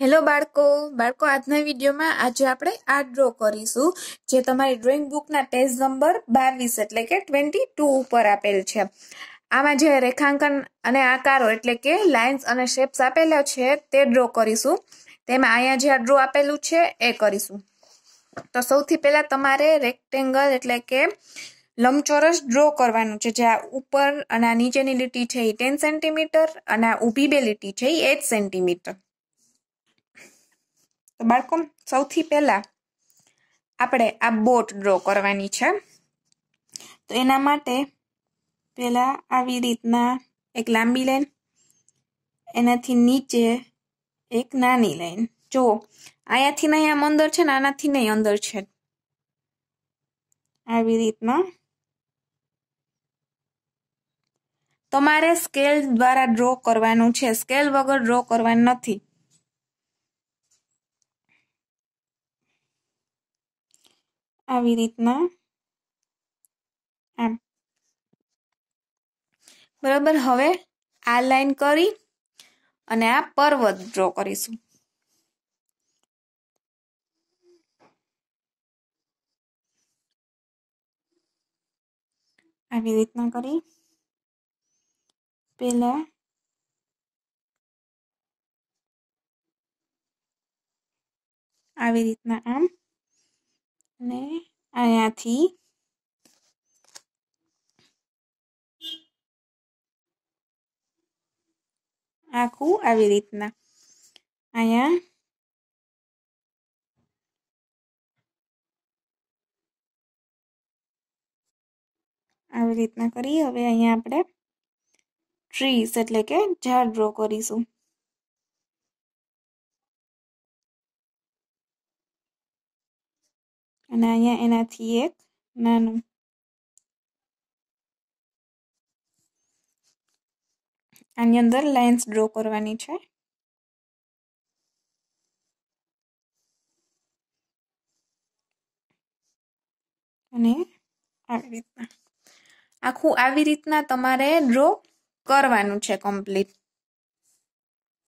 hello બાળકો બાળકો આજના વિડીયોમાં આજે આપણે આ ડ્રો કરીશું જે તમારી ડ્રોઈંગ બુકના ટેસ્ટ નંબર બાવીસ એટલે કે ટ્વેન્ટી ટુ ઉપર આપેલ છે આમાં જે રેખાંકન અને આકારો એટલે કે લાઇન્સ અને શેપ્સ આપેલા છે તે ડ્રો કરીશું તેમાં અહીંયા જે આ ડ્રો આપેલું છે એ કરીશું તો સૌથી પહેલાં તમારે રેક્ટેંગલ એટલે કે લંબચોરસ ડ્રો કરવાનું છે જે આ ઉપર અને આ નીચેની લીટી છે એ ટેન સેન્ટીમીટર અને આ ઊભી બે લીટી છે એ એટ સેન્ટીમીટર તો બાળકો સૌથી પહેલાં આપણે આ બોટ ડ્રો કરવાની છે તો એના માટે પહેલાં આવી રીતના એક લાંબી લાઈન એનાથી નીચે એક નાની લાઈન જો અહીંયાથી નહીં આમ અંદર છે ને આનાથી નહીં અંદર છે આવી રીતના તમારે સ્કેલ દ્વારા ડ્રો કરવાનું છે સ્કેલ વગર ડ્રો કરવાનું નથી આવી રીતના એમ બરાબર હવે આ લાઈન કરી અને આ પર્વત ડ્રો કરીશું આવી રીતના કરી પેલા આવી રીતના આમ ને અહીંયાથી આખું આવી રીતના અહીંયા આવી રીતના કરી હવે અહીંયા આપણે ટ્રીસ એટલે કે ઝાડ ડ્રો કરીશું અને અહીંયા એનાથી એક નાનું આની અંદર લાઇન્સ ડ્રો કરવાની છે અને આવી રીતના આખું આવી રીતના તમારે ડ્રો કરવાનું છે કમ્પ્લીટ